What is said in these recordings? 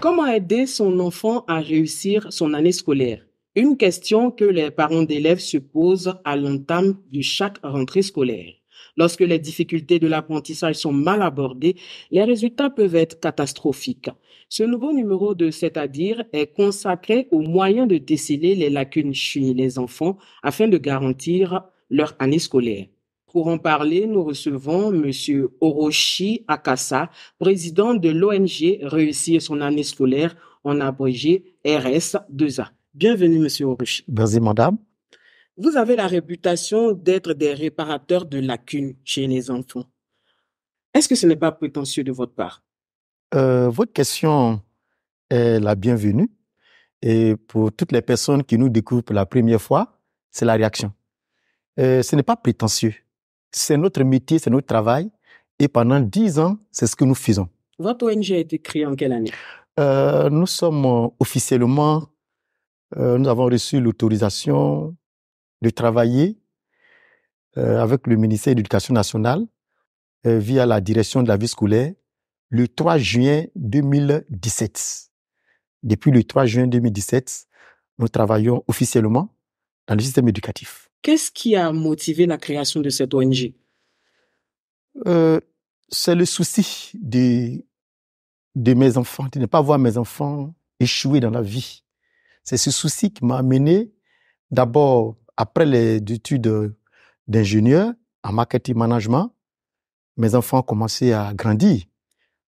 Comment aider son enfant à réussir son année scolaire Une question que les parents d'élèves se posent à l'entame de chaque rentrée scolaire. Lorsque les difficultés de l'apprentissage sont mal abordées, les résultats peuvent être catastrophiques. Ce nouveau numéro de C'est-à-dire est consacré aux moyens de déceler les lacunes chez les enfants afin de garantir leur année scolaire. Pour en parler, nous recevons Monsieur Orochi Akasa, président de l'ONG Réussir son année scolaire en abrégé RS2A. Bienvenue, Monsieur Orochi. Merci, madame. Vous avez la réputation d'être des réparateurs de lacunes chez les enfants. Est-ce que ce n'est pas prétentieux de votre part euh, Votre question est la bienvenue. Et pour toutes les personnes qui nous découvrent pour la première fois, c'est la réaction. Euh, ce n'est pas prétentieux. C'est notre métier, c'est notre travail. Et pendant dix ans, c'est ce que nous faisons. Votre ONG a été créée en quelle année euh, Nous sommes euh, officiellement, euh, nous avons reçu l'autorisation de travailler avec le ministère de l'Éducation nationale via la direction de la vie scolaire le 3 juin 2017. Depuis le 3 juin 2017, nous travaillons officiellement dans le système éducatif. Qu'est-ce qui a motivé la création de cette ONG euh, C'est le souci de, de mes enfants, de ne pas voir mes enfants échouer dans la vie. C'est ce souci qui m'a amené d'abord, après les études d'ingénieur en marketing management, mes enfants ont commencé à grandir.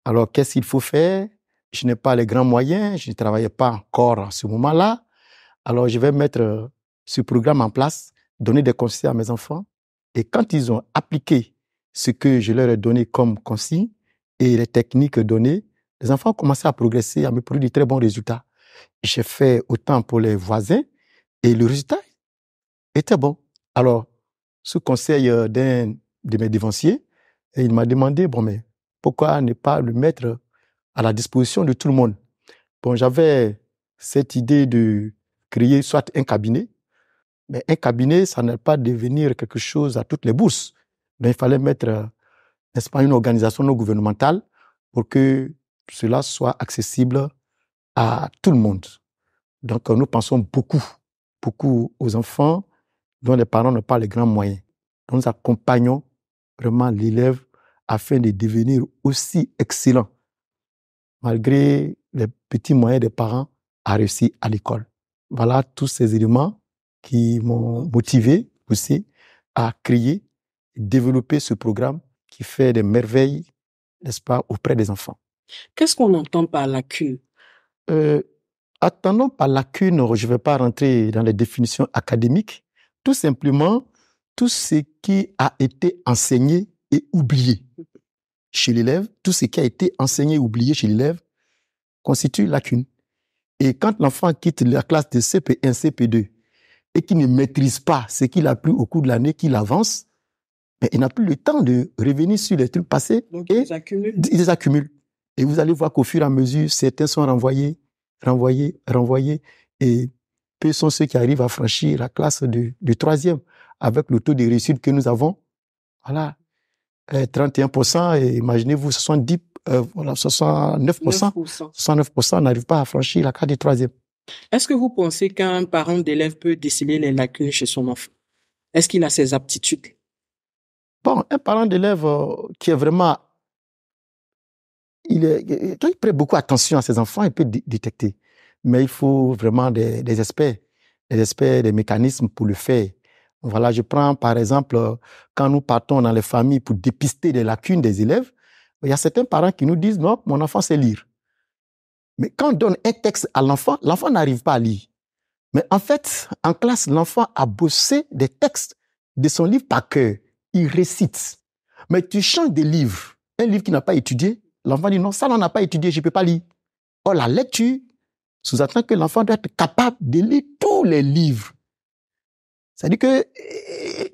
Alors, qu'est-ce qu'il faut faire Je n'ai pas les grands moyens, je ne travaillais pas encore à ce moment-là. Alors, je vais mettre ce programme en place donner des conseils à mes enfants. Et quand ils ont appliqué ce que je leur ai donné comme consigne et les techniques données, les enfants ont commencé à progresser, à me produire de très bons résultats. J'ai fait autant pour les voisins et le résultat était bon. Alors, ce conseil euh, d'un de mes dévanciers, il m'a demandé, bon, mais pourquoi ne pas le mettre à la disposition de tout le monde Bon, j'avais cette idée de créer soit un cabinet mais un cabinet, ça n'est pas devenir quelque chose à toutes les bourses. Donc, il fallait mettre, n'est-ce pas, une organisation non gouvernementale pour que cela soit accessible à tout le monde. Donc, euh, nous pensons beaucoup, beaucoup aux enfants dont les parents n'ont pas les grands moyens. nous accompagnons vraiment l'élève afin de devenir aussi excellent, malgré les petits moyens des parents, à réussir à l'école. Voilà tous ces éléments qui m'ont motivé aussi à créer, développer ce programme qui fait des merveilles, n'est-ce pas, auprès des enfants. Qu'est-ce qu'on entend par lacune euh, Attendons par lacune, je ne vais pas rentrer dans les définitions académiques, tout simplement tout ce qui a été enseigné et oublié chez l'élève, tout ce qui a été enseigné et oublié chez l'élève constitue lacune. Et quand l'enfant quitte la classe de CP1, CP2 et qui ne maîtrise pas ce qu'il a pris au cours de l'année, qu'il avance, mais il n'a plus le temps de revenir sur les trucs passés. Donc, et ils, les accumulent. Et vous allez voir qu'au fur et à mesure, certains sont renvoyés, renvoyés, renvoyés. Et peu sont ceux qui arrivent à franchir la classe du troisième avec le taux de réussite que nous avons. Voilà. 31%, euh, et imaginez-vous, 70, euh, voilà, 69%, 69% n'arrivent pas à franchir la classe du troisième. Est-ce que vous pensez qu'un parent d'élève peut déceler les lacunes chez son enfant Est-ce qu'il a ses aptitudes Bon, un parent d'élève euh, qui est vraiment... Il quand il prête beaucoup attention à ses enfants, il peut détecter. Mais il faut vraiment des, des des aspects, des mécanismes pour le faire. Voilà, je prends par exemple, euh, quand nous partons dans les familles pour dépister les lacunes des élèves, il y a certains parents qui nous disent, non, mon enfant sait lire. Mais quand on donne un texte à l'enfant, l'enfant n'arrive pas à lire. Mais en fait, en classe, l'enfant a bossé des textes de son livre par cœur. Il récite. Mais tu changes des livres. Un livre qu'il n'a pas étudié, l'enfant dit non, ça, on n'a pas étudié, je ne peux pas lire. Or, oh, la lecture sous-entend que l'enfant doit être capable de lire tous les livres. C'est-à-dire que,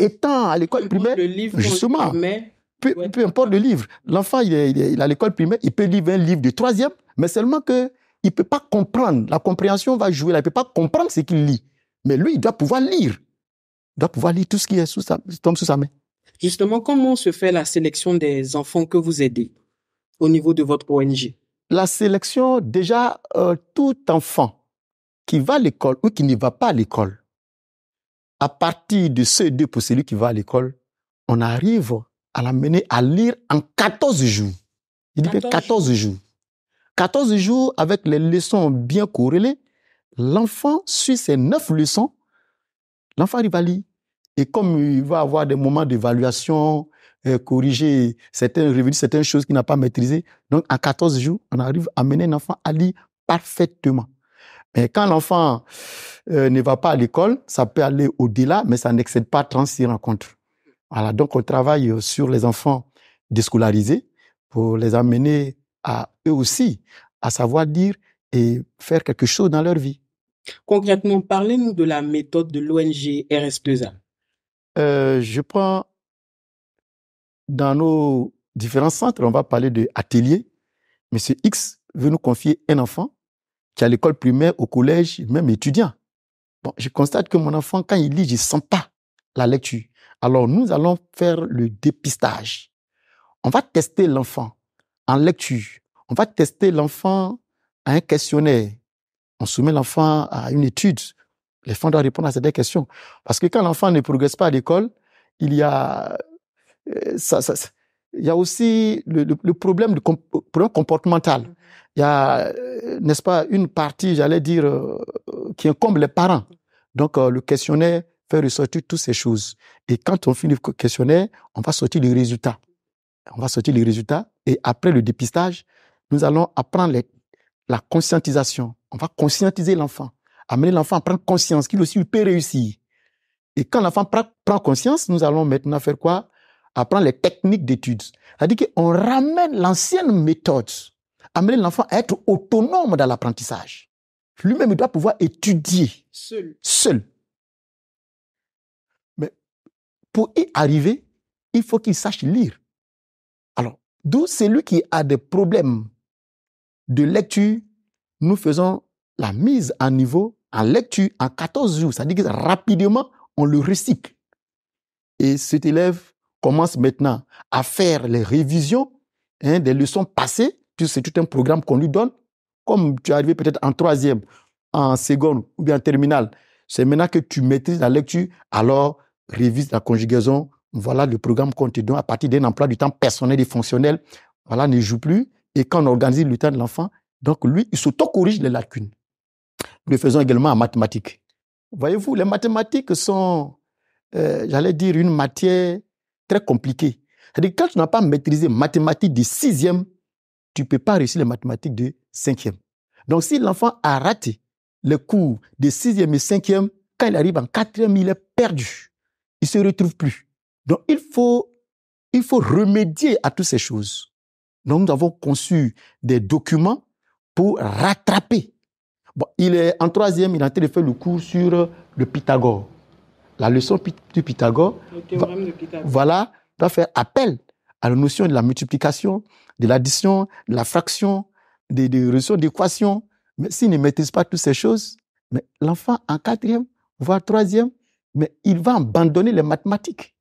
étant à l'école primaire, justement, le livre peu, importe le livre. L'enfant, il, est, à l'école primaire, il peut lire un livre de troisième, mais seulement que il peut pas comprendre. La compréhension va jouer là. Il peut pas comprendre ce qu'il lit. Mais lui, il doit pouvoir lire. Il doit pouvoir lire tout ce qui est sous sa, tombe sous sa main. Justement, comment se fait la sélection des enfants que vous aidez au niveau de votre ONG La sélection, déjà, euh, tout enfant qui va à l'école ou qui ne va pas à l'école, à partir de ceux deux pour celui qui va à l'école, on arrive à l'amener à lire en 14 jours. Il dit 14, 14 jours. 14 jours avec les leçons bien corrélées. L'enfant suit ses neuf leçons. L'enfant, arrive à lire. Et comme il va avoir des moments d'évaluation, euh, corriger certains revenus, certaines choses qu'il n'a pas maîtrisées, donc en 14 jours, on arrive à mener enfant à lire parfaitement. Mais quand l'enfant euh, ne va pas à l'école, ça peut aller au-delà, mais ça n'excède pas 36 rencontres. Voilà, donc on travaille sur les enfants déscolarisés pour les amener à eux aussi à savoir dire et faire quelque chose dans leur vie. Concrètement, parlez-nous de la méthode de l'ONG RS2A. Euh, je prends dans nos différents centres, on va parler de atelier. Monsieur X veut nous confier un enfant qui est à l'école primaire, au collège, même étudiant. je constate que mon enfant, quand il lit, je ne sens pas la lecture. Alors nous allons faire le dépistage. On va tester l'enfant en lecture. On va tester l'enfant à un questionnaire. On soumet l'enfant à une étude. L'enfant doit répondre à ces questions. Parce que quand l'enfant ne progresse pas à l'école, il y a euh, il y a aussi le, problème, de comportemental. Il y a, euh, n'est-ce pas, une partie, j'allais dire, euh, qui incombe les parents. Donc, le questionnaire faire ressortir toutes ces choses. Et quand on finit le questionnaire, on va sortir les résultats. On va sortir les résultats. Et après le dépistage, nous allons apprendre la conscientisation. On va conscientiser l'enfant. Amener l'enfant à prendre conscience qu'il aussi peut réussir. Et quand l'enfant prend conscience, nous allons maintenant faire quoi Apprendre les techniques d'études. C'est-à-dire qu'on ramène l'ancienne méthode. Amener l'enfant à être autonome dans l'apprentissage. Lui-même, doit pouvoir étudier. Seul. Seul. Pour y arriver, il faut qu'il sache lire. Alors, d'où celui qui a des problèmes de lecture, nous faisons la mise à niveau en lecture en 14 jours. C'est-à-dire que rapidement, on le recycle. Et cet élève commence maintenant à faire les révisions hein, des leçons passées, puisque c'est tout un programme qu'on lui donne. Comme tu es arrivé peut-être en troisième, en seconde ou bien en terminale, c'est maintenant que tu maîtrises la lecture, alors révise la conjugaison. Voilà le programme qu'on te donne à partir d'un emploi du temps personnel et fonctionnel. Voilà, ne joue plus. Et quand on organise le temps de l'enfant, donc lui, il s'auto-corrige les lacunes. Nous le faisons également en mathématiques. Voyez-vous, les mathématiques sont, euh, j'allais dire, une matière très compliquée. C'est-à-dire que quand tu n'as pas maîtrisé mathématiques de sixième, tu ne peux pas réussir les mathématiques de cinquième. Donc si l'enfant a raté le cours de sixième et cinquième, quand il arrive en quatrième, il est perdu se retrouve plus. Donc, il faut, il faut remédier à toutes ces choses. Donc, nous avons conçu des documents pour rattraper. Bon, il est en troisième, il a en train de faire le cours sur le Pythagore. La leçon du Pythagore, de Pythagore. voilà, doit faire appel à la notion de la multiplication, de l'addition, de la fraction, des, des d'équation. Mais s'il ne maîtrise pas toutes ces choses, mais l'enfant en quatrième, voire troisième, mais il va abandonner les mathématiques.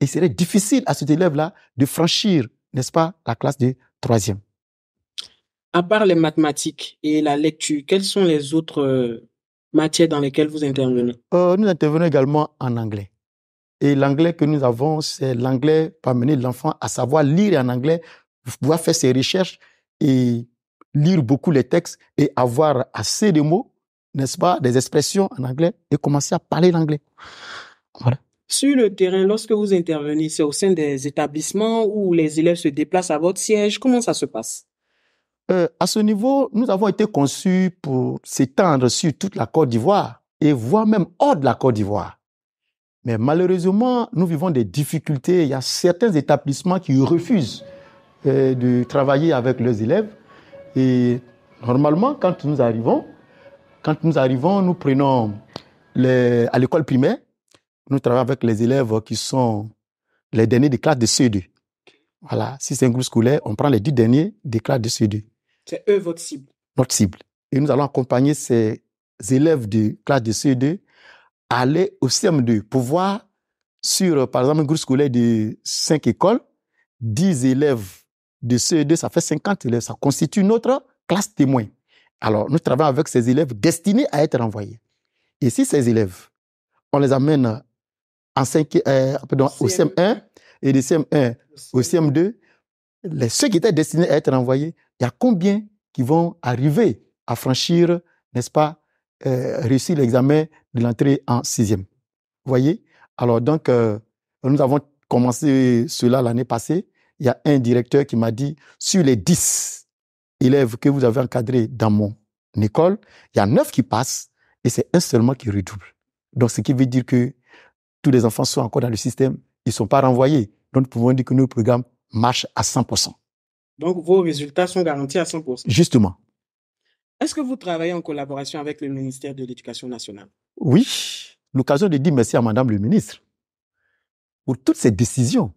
Et il serait difficile à cet élève-là de franchir, n'est-ce pas, la classe de troisième. À part les mathématiques et la lecture, quelles sont les autres euh, matières dans lesquelles vous intervenez euh, Nous intervenons également en anglais. Et l'anglais que nous avons, c'est l'anglais pour amener l'enfant à savoir lire en anglais, pouvoir faire ses recherches et lire beaucoup les textes et avoir assez de mots n'est-ce pas, des expressions en anglais et commencer à parler l'anglais. Sur le terrain, lorsque vous intervenez, c'est au sein des établissements où les élèves se déplacent à votre siège. Comment ça se passe euh, À ce niveau, nous avons été conçus pour s'étendre sur toute la Côte d'Ivoire et voire même hors de la Côte d'Ivoire. Mais malheureusement, nous vivons des difficultés. Il y a certains établissements qui refusent euh, de travailler avec leurs élèves. Et normalement, quand nous arrivons, quand nous arrivons, nous prenons à l'école primaire, nous travaillons avec les élèves qui sont les derniers des classes de CE2. Voilà, si c'est un groupe scolaire, on prend les dix derniers des classes de CE2. C'est eux votre cible Notre cible. Et nous allons accompagner ces élèves de classe de CE2 à aller au CM2 pour voir sur, par exemple, un groupe scolaire de cinq écoles, 10 élèves de CE2, ça fait 50 élèves. Ça constitue notre classe témoin. Alors, nous travaillons avec ces élèves destinés à être envoyés. Et si ces élèves, on les amène euh, au CM1 et du CM1 au CM2, les, ceux qui étaient destinés à être envoyés, il y a combien qui vont arriver à franchir, n'est-ce pas, euh, réussir l'examen de l'entrée en sixième. Vous voyez Alors, donc, euh, nous avons commencé cela l'année passée. Il y a un directeur qui m'a dit, sur les dix » élèves que vous avez encadrés dans mon école, il y a neuf qui passent et c'est un seulement qui redouble. Donc, ce qui veut dire que tous les enfants sont encore dans le système, ils ne sont pas renvoyés. Donc, nous pouvons dire que nos programmes marchent à 100%. Donc, vos résultats sont garantis à 100%. Justement. Est-ce que vous travaillez en collaboration avec le ministère de l'Éducation nationale Oui. L'occasion de dire merci à Madame le ministre pour toutes ces décisions.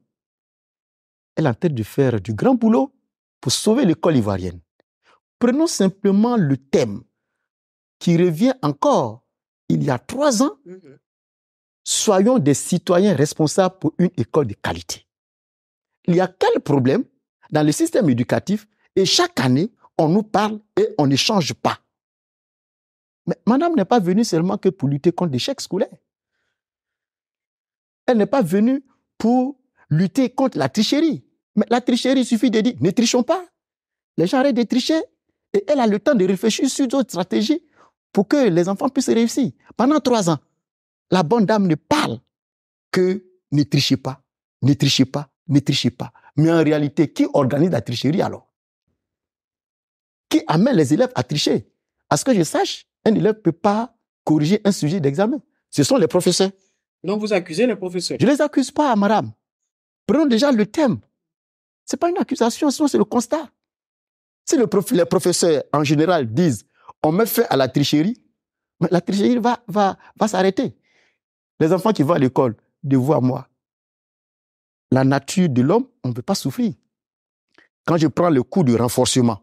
Elle a en tête de faire du grand boulot pour sauver l'école ivoirienne. Prenons simplement le thème qui revient encore il y a trois ans. Mhm. Soyons des citoyens responsables pour une école de qualité. Il y a quel problème dans le système éducatif et chaque année, on nous parle et on ne change pas. Mais madame n'est pas venue seulement que pour lutter contre l'échec scolaire. Elle n'est pas venue pour lutter contre la tricherie. Mais la tricherie, il suffit de dire ne trichons pas. Les gens arrêtent de tricher et elle a le temps de réfléchir sur d'autres stratégies pour que les enfants puissent réussir. Pendant trois ans, la bonne dame ne parle que ne trichez pas, ne trichez pas, ne trichez pas. Mais en réalité, qui organise la tricherie alors Qui amène les élèves à tricher À ce que je sache, un élève ne peut pas corriger un sujet d'examen. Ce sont les professeurs. Donc vous accusez les professeurs Je ne les accuse pas, madame. Prenons déjà le thème. Ce n'est pas une accusation, sinon c'est le constat. Si les professeurs en général disent on met fait à la tricherie, la tricherie va, s'arrêter. Les enfants qui vont à l'école, de moi, la nature de l'homme, on ne peut pas souffrir. Quand je prends le cours de renforcement,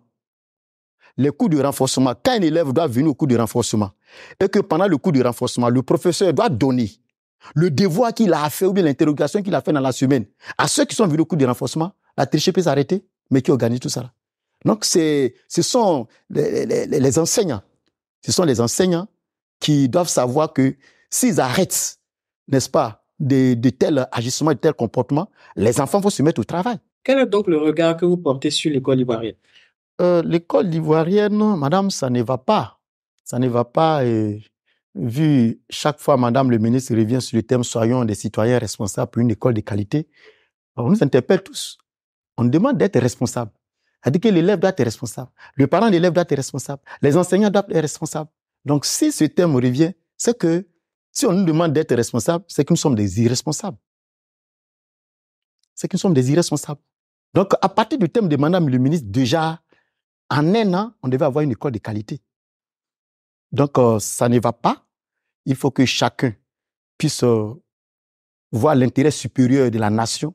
le cours de renforcement, quand un élève doit venir au cours de renforcement, et que pendant le coup de renforcement, le professeur doit donner le devoir qu'il a fait ou bien l'interrogation qu'il a fait dans la semaine à ceux qui sont venus au cours de renforcement, la tricherie peut s'arrêter, mais qui organise tout ça donc, ce sont les, enseignants. Ce sont les enseignants qui doivent savoir que s'ils arrêtent, n'est-ce pas, de, tels agissements, de tels comportements, les enfants vont se mettre au travail. Quel est donc le regard que vous portez sur l'école ivoirienne euh, L'école ivoirienne, madame, ça ne va pas. Ça ne va pas. Et euh, vu chaque fois, madame le ministre revient sur le thème Soyons des citoyens responsables pour une école de qualité, on nous interpelle tous. On demande d'être responsable. C'est-à-dire que l'élève doit être responsable. Le parent l'élève doit être responsable. Les enseignants doivent être responsables. Donc, si ce thème revient, c'est que si on nous demande d'être responsable, c'est que nous sommes des irresponsables. C'est que nous sommes des irresponsables. Donc, à partir du thème de Madame le ministre, déjà, en un an, on devait avoir une école de qualité. Donc, euh, ça ne va pas. Il faut que chacun puisse euh, voir l'intérêt supérieur de la nation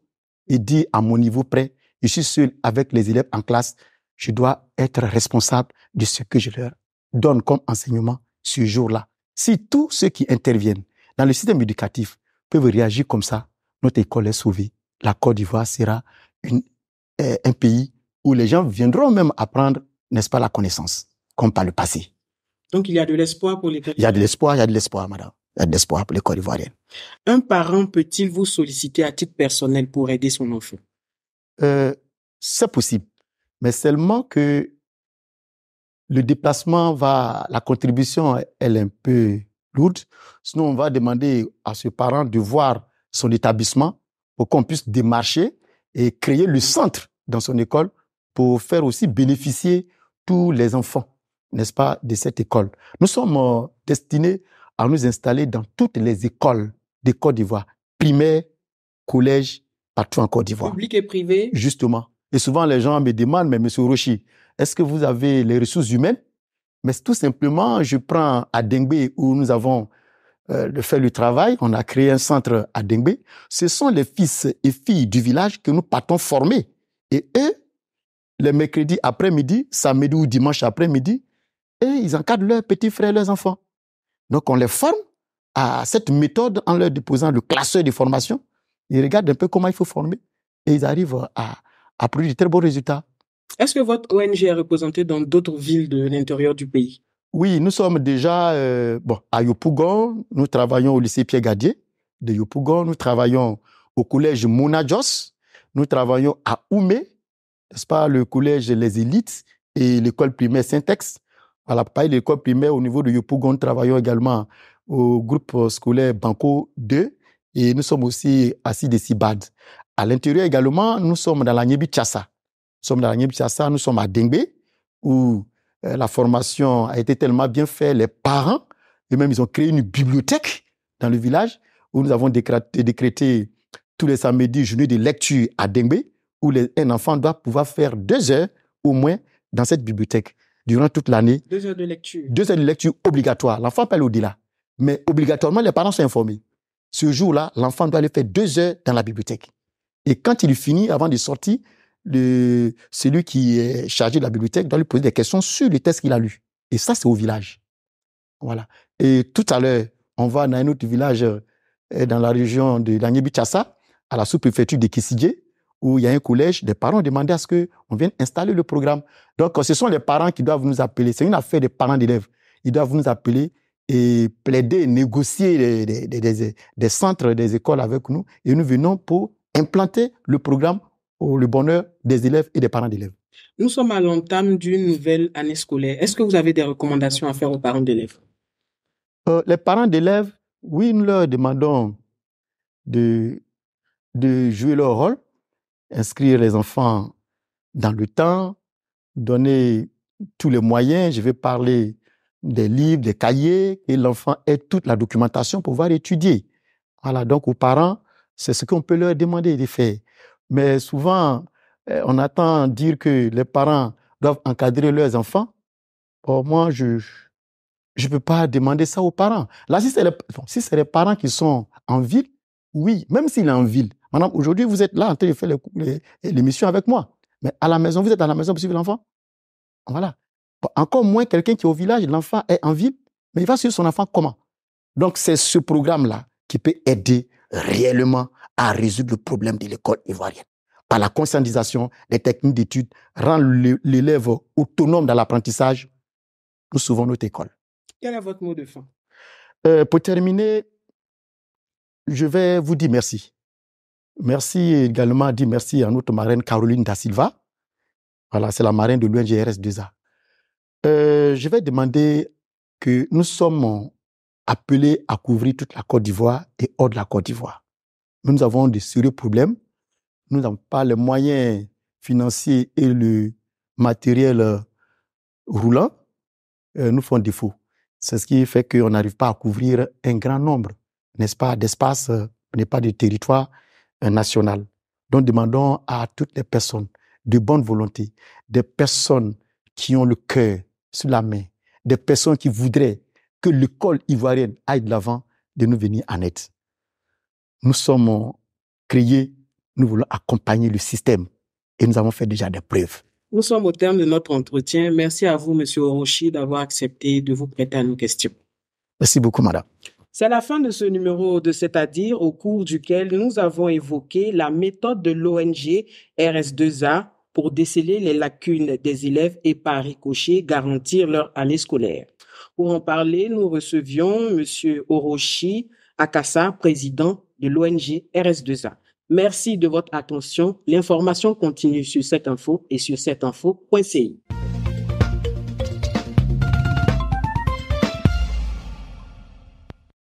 et dire à mon niveau près, je suis seul avec les élèves en classe, je dois être responsable de ce que je leur donne comme enseignement ce jour-là. Si tous ceux qui interviennent dans le système éducatif peuvent réagir comme ça, notre école est sauvée. La Côte d'Ivoire sera euh, un pays où les gens viendront même apprendre, n'est-ce pas, la connaissance, comme par le passé. Donc il y a de l'espoir pour les Il y a de l'espoir, il y a de l'espoir, madame. Il y a de l'espoir pour les Côte d'Ivoiriennes. Un parent peut-il vous solliciter à titre personnel pour aider son enfant euh, c'est possible. Mais seulement que le déplacement va, la contribution, elle est un peu lourde. Sinon, on va demander à ce parent de voir son établissement pour qu'on puisse démarcher et créer le centre dans son école pour faire aussi bénéficier tous les enfants, n'est-ce pas, de cette école. Nous sommes euh, destinés à nous installer dans toutes les écoles de Côte d'Ivoire, primaire, collège, partout en Côte d'Ivoire. Public et privé. Justement. Et souvent, les gens me demandent, mais monsieur Rochi, est-ce que vous avez les ressources humaines? Mais tout simplement, je prends à Dengbe où nous avons euh, fait le travail. On a créé un centre à Dengbe. Ce sont les fils et filles du village que nous partons former. Et eux, les mercredis après-midi, samedi ou dimanche après-midi, et ils encadrent leurs petits frères, leurs enfants. Donc on les forme à cette méthode en leur déposant le classeur de formation ils regardent un peu comment il faut former et ils arrivent à, à produire de très bons résultats. Est-ce que votre ONG est représentée dans d'autres villes de l'intérieur du pays Oui, nous sommes déjà euh, bon, à Yopougon, nous travaillons au lycée Pierre Gadier de Yopougon, nous travaillons au collège Monajos, nous travaillons à Oumé, n'est-ce pas, le collège Les Élites et l'école primaire Saint-Ex. À la paille, l'école primaire au niveau de Yopougon, nous travaillons également au groupe scolaire Banco 2 et nous sommes aussi assis des Sibad. À l'intérieur également, nous sommes dans la Nyebi Nous sommes dans la Nyebi nous sommes à Dengbe, où euh, la formation a été tellement bien faite, les parents, eux même ils ont créé une bibliothèque dans le village, où nous avons décrété, décrété tous les samedis journée de lecture à Dengbe, où un enfant doit pouvoir faire deux heures au moins dans cette bibliothèque durant toute l'année. Deux heures de lecture. Deux heures de lecture obligatoire. L'enfant parle au-delà. Mais obligatoirement, les parents sont informés. Ce jour-là, l'enfant doit aller faire deux heures dans la bibliothèque. Et quand il finit, avant de sortir, celui qui est chargé de la bibliothèque doit lui poser des questions sur le texte qu'il a lu. Et ça, c'est au village. Voilà. Et tout à l'heure, on va dans un autre village euh, dans la région de Danyebichassa, à la sous-préfecture de Kisidje, où il y a un collège. Les parents ont demandé à ce qu'on vienne installer le programme. Donc, ce sont les parents qui doivent nous appeler. C'est une affaire des parents d'élèves. Ils doivent nous appeler et plaider, négocier des, centres, des écoles avec nous. Et nous venons pour implanter le programme pour le bonheur des élèves et des parents d'élèves. Nous sommes à l'entame d'une nouvelle année scolaire. Est-ce que vous avez des recommandations à faire aux parents d'élèves euh, Les parents d'élèves, oui, nous leur demandons de jouer leur rôle, inscrire les enfants dans le temps, donner tous les moyens. Je vais parler des livres, des cahiers, et l'enfant ait toute la documentation pour pouvoir étudier. Voilà, donc aux parents, c'est ce qu'on peut leur demander de faire. Mais souvent, eh, on attend dire que les parents doivent encadrer leurs enfants. moi, je je peux pas demander ça aux parents. Là, si c'est les, parents qui sont en ville, oui, même s'il est en ville. Madame, aujourd'hui, vous êtes là en train de faire l'émission avec moi. Mais à la maison, vous êtes à la maison pour suivre l'enfant. Voilà. Encore moins quelqu'un qui est au village, l'enfant est en vie, mais il va suivre son enfant comment Donc c'est ce programme-là qui peut aider réellement à résoudre le problème de l'école ivoirienne. Par la conscientisation, des techniques d'études rend l'élève autonome dans l'apprentissage. Nous sauvons notre école. Quel est votre mot de fin euh, Pour terminer, je vais vous dire merci. Merci également, dire merci à notre marraine Caroline Da Silva. Voilà, c'est la marraine de l'UNGRS 2A. Euh, je vais demander que nous sommes appelés à couvrir toute la Côte d'Ivoire et hors de la Côte d'Ivoire. Nous avons de sérieux problèmes. Nous n'avons pas les moyens financiers et le matériel euh, roulant. Euh, nous font défaut. C'est ce qui fait qu'on n'arrive pas à couvrir un grand nombre, n'est-ce pas, d'espace, n'est pas de territoire national. Donc demandons à toutes les personnes de bonne volonté, des personnes qui ont le cœur, sous la main des personnes qui voudraient que l'école ivoirienne aille de l'avant, de nous venir en aide. Nous sommes créés, nous voulons accompagner le système et nous avons fait déjà des preuves. Nous sommes au terme de notre entretien. Merci à vous, Monsieur Orochi, d'avoir accepté de vous prêter à nos questions. Merci beaucoup, Madame. C'est la fin de ce numéro de C'est-à-dire au cours duquel nous avons évoqué la méthode de l'ONG RS2A pour déceler les lacunes des élèves et par ricochet garantir leur année scolaire. Pour en parler, nous recevions Monsieur Orochi Akasa, président de l'ONG RS2A. Merci de votre attention. L'information continue sur cette info et sur cette info.ci.